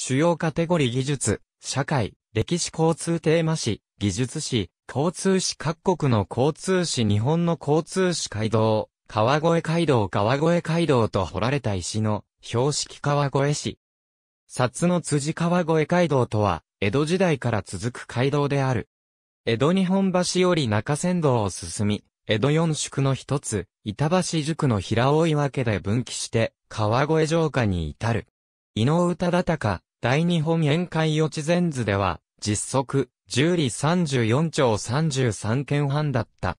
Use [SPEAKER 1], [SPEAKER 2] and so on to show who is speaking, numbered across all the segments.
[SPEAKER 1] 主要カテゴリー技術、社会、歴史交通テーマ誌、技術誌、交通誌各国の交通誌日本の交通誌街道、川越街道川越街道と掘られた石の標識川越市。札の辻川越街道とは、江戸時代から続く街道である。江戸日本橋より中山道を進み、江戸四宿の一つ、板橋宿の平大岩家で分岐して、川越城下に至る。井上忠田大日本宴会予知前図では、実測、10里34兆33件半だった。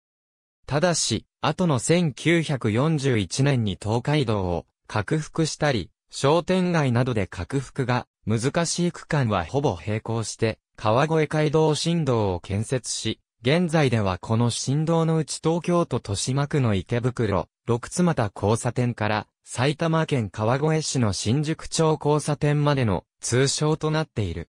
[SPEAKER 1] ただし、後の1941年に東海道を、拡幅したり、商店街などで拡幅が、難しい区間はほぼ並行して、川越街道振動を建設し、現在ではこの振動のうち東京都豊島区の池袋、六つ又交差点から、埼玉県川越市の新宿町交差点までの通称となっている。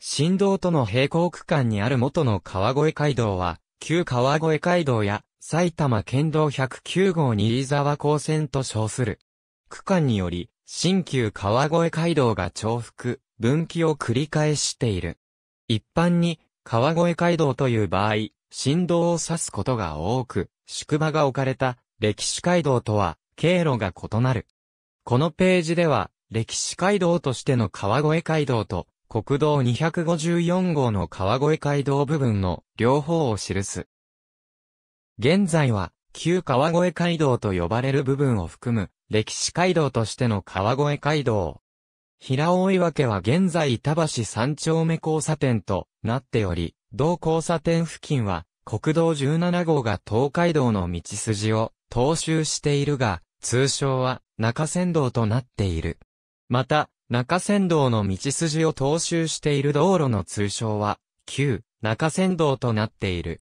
[SPEAKER 1] 振動との平行区間にある元の川越街道は、旧川越街道や埼玉県道109号に飯沢高線と称する。区間により、新旧川越街道が重複、分岐を繰り返している。一般に、川越街道という場合、振動を指すことが多く、宿場が置かれた歴史街道とは、経路が異なる。このページでは、歴史街道としての川越街道と、国道254号の川越街道部分の両方を記す。現在は、旧川越街道と呼ばれる部分を含む、歴史街道としての川越街道。平大岩家は現在板橋三丁目交差点となっており、同交差点付近は、国道17号が東海道の道筋を踏襲しているが、通称は中山道となっている。また、中山道の道筋を踏襲している道路の通称は、旧中山道となっている。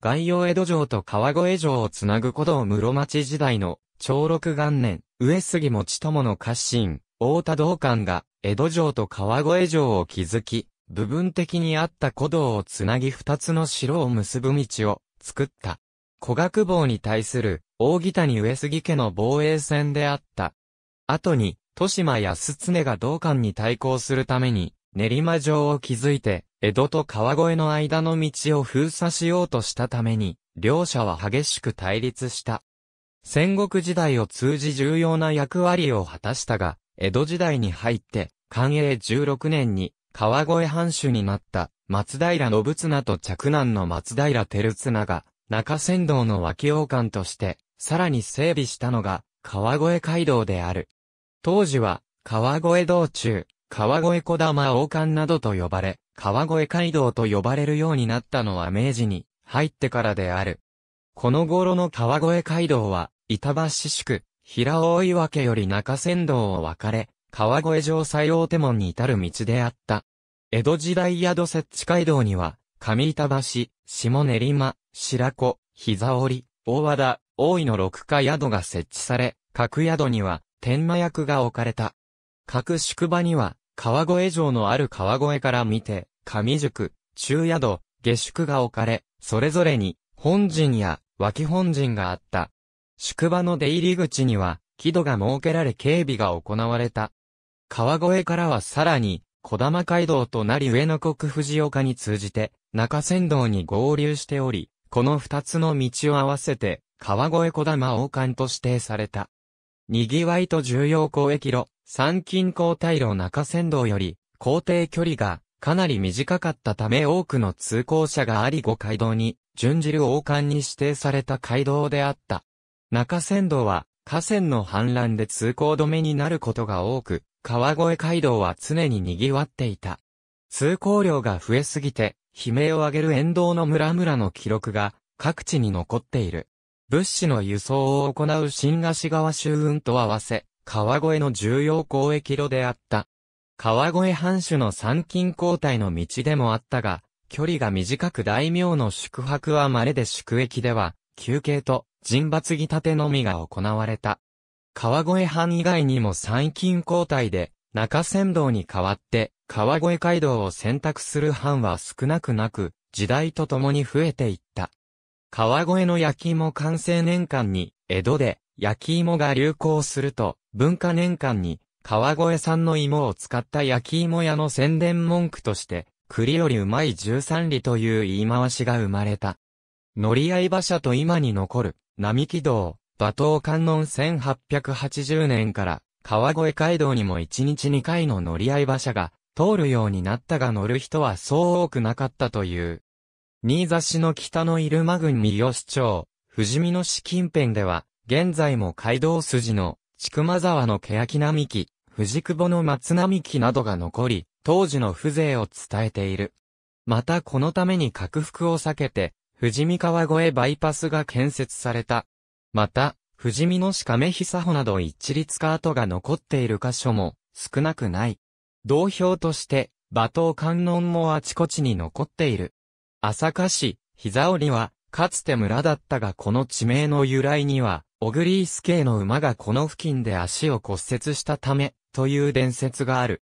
[SPEAKER 1] 外洋江戸城と川越城をつなぐ古道室町時代の、長禄元年、上杉持友の家臣、大田道館が、江戸城と川越城を築き、部分的にあった古道をつなぎ二つの城を結ぶ道を作った。古学坊に対する、大木谷上杉家の防衛戦であった。後に、豊島康常が道館に対抗するために、練馬城を築いて、江戸と川越の間の道を封鎖しようとしたために、両者は激しく対立した。戦国時代を通じ重要な役割を果たしたが、江戸時代に入って、寛永16年に、川越藩主になった、松平信綱と嫡男の松平照綱が、中仙道の脇王館として、さらに整備したのが、川越街道である。当時は、川越道中、川越小玉王冠などと呼ばれ、川越街道と呼ばれるようになったのは明治に入ってからである。この頃の川越街道は、板橋宿、平大岩家より中山道を分かれ、川越城西大手門に至る道であった。江戸時代宿設置街道には、上板橋、下練馬、白子、膝折、大和田、大井の六家宿が設置され、各宿には、天満役が置かれた。各宿場には、川越城のある川越から見て、上宿、中宿、下宿が置かれ、それぞれに、本陣や脇本陣があった。宿場の出入り口には、木戸が設けられ警備が行われた。川越からはさらに、小玉街道となり上野国藤岡に通じて、中山道に合流しており、この二つの道を合わせて、川越小玉王冠と指定された。にぎわいと重要交易路、三近交代路中山道より、校庭距離がかなり短かったため多くの通行者があり五街道に、準じる王冠に指定された街道であった。中山道は、河川の氾濫で通行止めになることが多く、川越街道は常に賑わっていた。通行量が増えすぎて、悲鳴を上げる沿道の村々の記録が各地に残っている。物資の輸送を行う新芦川集運と合わせ、川越の重要交易路であった。川越藩主の参勤交代の道でもあったが、距離が短く大名の宿泊は稀で宿駅では、休憩と人罰着立てのみが行われた。川越藩以外にも参勤交代で、中山道に代わって、川越街道を選択する藩は少なくなく、時代とともに増えていった。川越の焼き芋完成年間に、江戸で焼き芋が流行すると、文化年間に、川越産の芋を使った焼き芋屋の宣伝文句として、栗よりうまい十三里という言い回しが生まれた。乗り合い馬車と今に残る、並木道、馬頭観音1880年から、川越街道にも1日2回の乗り合い馬車が、通るようになったが乗る人はそう多くなかったという。新座市の北の入間郡三好町、富士見野市近辺では、現在も街道筋の、千曲沢の欅並木、藤久保の松並木などが残り、当時の風情を伝えている。またこのために拡幅を避けて、富士見川越バイパスが建設された。また、富士見野市亀久穂など一律化跡が残っている箇所も少なくない。同票として、馬頭観音もあちこちに残っている。朝霞市、膝折は、かつて村だったがこの地名の由来には、オグリース系の馬がこの付近で足を骨折したため、という伝説がある。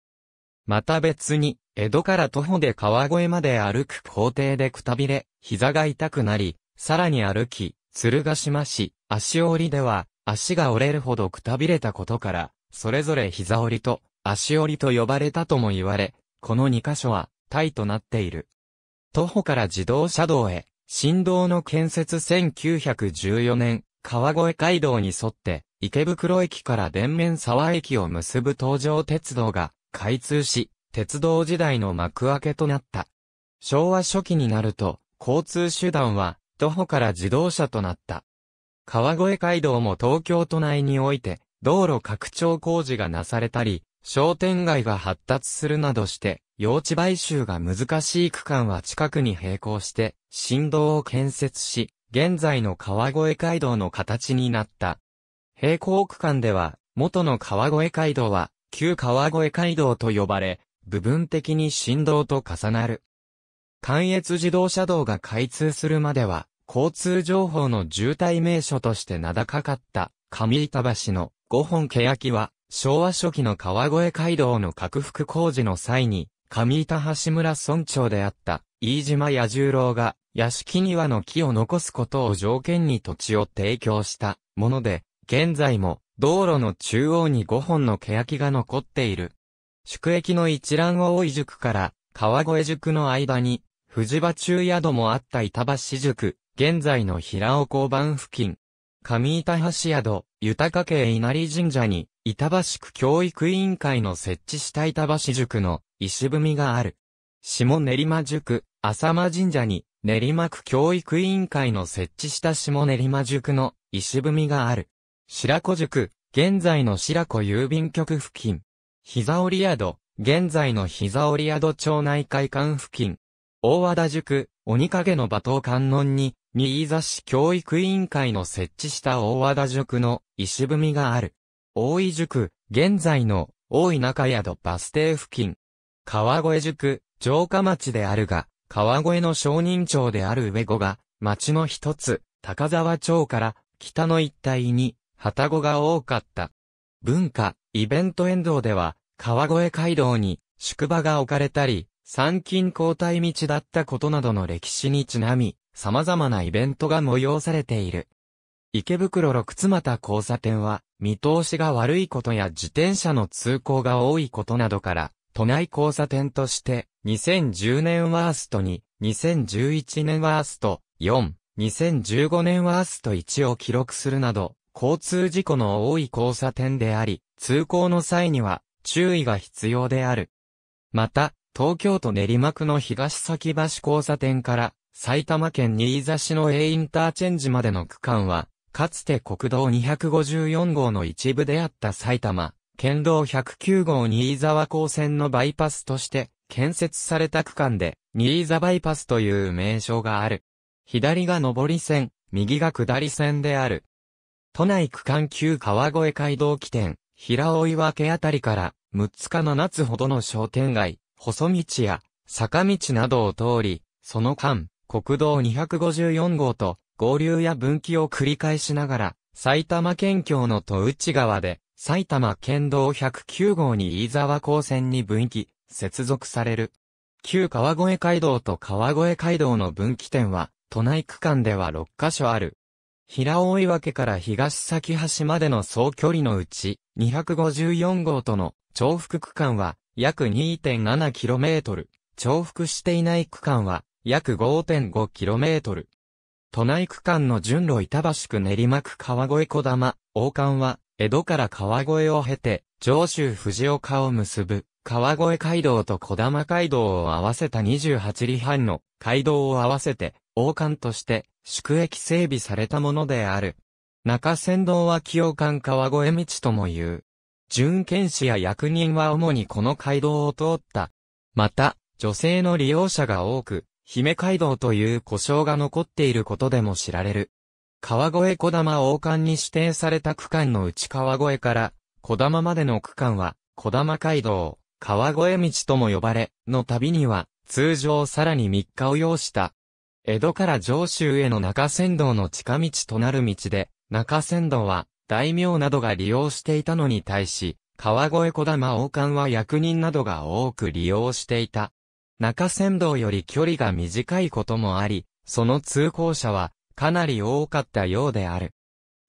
[SPEAKER 1] また別に、江戸から徒歩で川越まで歩く工程でくたびれ、膝が痛くなり、さらに歩き、鶴ヶ島市、足折りでは、足が折れるほどくたびれたことから、それぞれ膝折りと、足折りと呼ばれたとも言われ、この2箇所は、タイとなっている。徒歩から自動車道へ、新道の建設1914年、川越街道に沿って、池袋駅から電面沢駅を結ぶ東上鉄道が開通し、鉄道時代の幕開けとなった。昭和初期になると、交通手段は、徒歩から自動車となった。川越街道も東京都内において、道路拡張工事がなされたり、商店街が発達するなどして、用地買収が難しい区間は近くに並行して、振動を建設し、現在の川越街道の形になった。並行区間では、元の川越街道は、旧川越街道と呼ばれ、部分的に振動と重なる。関越自動車道が開通するまでは、交通情報の渋滞名所として名高かった、上板橋の5本欅は、昭和初期の川越街道の拡幅工事の際に、上板橋村村長であった飯島彌十郎が屋敷庭の木を残すことを条件に土地を提供したもので、現在も道路の中央に5本の欅が残っている。宿駅の一覧を大井塾から川越塾の間に、藤場中宿もあった板橋塾、現在の平尾交番付近、上板橋宿、豊家稲荷神社に、板橋区教育委員会の設置した板橋塾の石踏みがある。下練馬塾、浅間神社に練馬区教育委員会の設置した下練馬塾の石踏みがある。白子塾、現在の白子郵便局付近。膝折宿、現在の膝折宿町内会館付近。大和田塾、鬼影の馬頭観音に、新座市教育委員会の設置した大和田塾の石踏みがある。大井宿、現在の大井中宿バス停付近。川越宿、城下町であるが、川越の商人町である上子が、町の一つ、高沢町から北の一帯に、旗子が多かった。文化、イベント沿道では、川越街道に宿場が置かれたり、参勤交代道だったことなどの歴史にちなみ、様々なイベントが催されている。池袋六つ股交差点は、見通しが悪いことや自転車の通行が多いことなどから、都内交差点として、2010年ワースト2、2011年ワースト4、2015年ワースト1を記録するなど、交通事故の多い交差点であり、通行の際には注意が必要である。また、東京都練馬区の東先橋交差点から埼玉県新座市の A インターチェンジまでの区間はかつて国道254号の一部であった埼玉、県道109号新沢高線のバイパスとして建設された区間で、新沢バイパスという名称がある。左が上り線、右が下り線である。都内区間旧川越街道起点、平追分あたりから、6つか7つほどの商店街、細道や坂道などを通り、その間、国道254号と合流や分岐を繰り返しながら、埼玉県境の戸内川で、埼玉県道109号に飯沢高線に分岐、接続される。旧川越街道と川越街道の分岐点は、都内区間では6カ所ある。平大岩家から東先橋までの総距離のうち、254号との重複区間は約 2.7km、重複していない区間は約 5.5km。都内区間の順路板橋区練馬区川越小玉、王冠は、江戸から川越を経て、上州藤岡を結ぶ、川越街道と小玉街道を合わせた28里半の街道を合わせて、王冠として、宿駅整備されたものである。中山道は清館川越道とも言う。準剣士や役人は主にこの街道を通った。また、女性の利用者が多く、姫街道という故障が残っていることでも知られる。川越小玉王冠に指定された区間の内川越から小玉までの区間は小玉街道、川越道とも呼ばれ、の旅には通常さらに3日を要した。江戸から上州への中山道の近道となる道で、中山道は大名などが利用していたのに対し、川越小玉王冠は役人などが多く利用していた。中山道より距離が短いこともあり、その通行者はかなり多かったようである。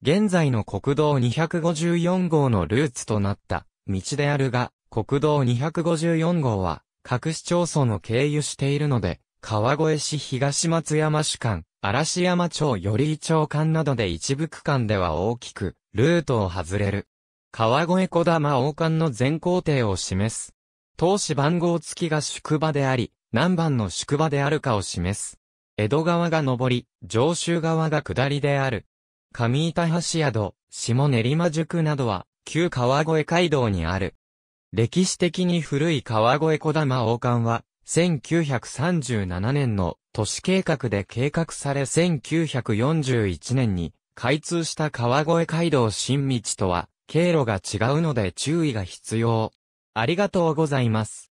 [SPEAKER 1] 現在の国道254号のルーツとなった道であるが、国道254号は各市町村を経由しているので、川越市東松山市間、嵐山町より町間などで一部区間では大きく、ルートを外れる。川越小玉王冠の全行程を示す、当市番号付きが宿場であり、何番の宿場であるかを示す。江戸川が上り、上州川が下りである。上板橋宿、下練馬宿などは、旧川越街道にある。歴史的に古い川越小玉王冠は、1937年の都市計画で計画され1941年に開通した川越街道新道とは経路が違うので注意が必要。ありがとうございます。